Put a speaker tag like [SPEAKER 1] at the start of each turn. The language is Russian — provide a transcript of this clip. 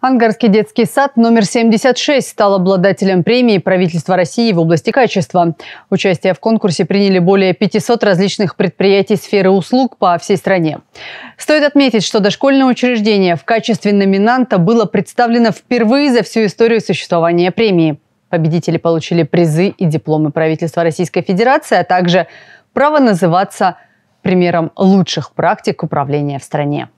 [SPEAKER 1] Ангарский детский сад номер 76 стал обладателем премии правительства России в области качества. Участие в конкурсе приняли более 500 различных предприятий сферы услуг по всей стране. Стоит отметить, что дошкольное учреждение в качестве номинанта было представлено впервые за всю историю существования премии. Победители получили призы и дипломы правительства Российской Федерации, а также право называться примером лучших практик управления в стране.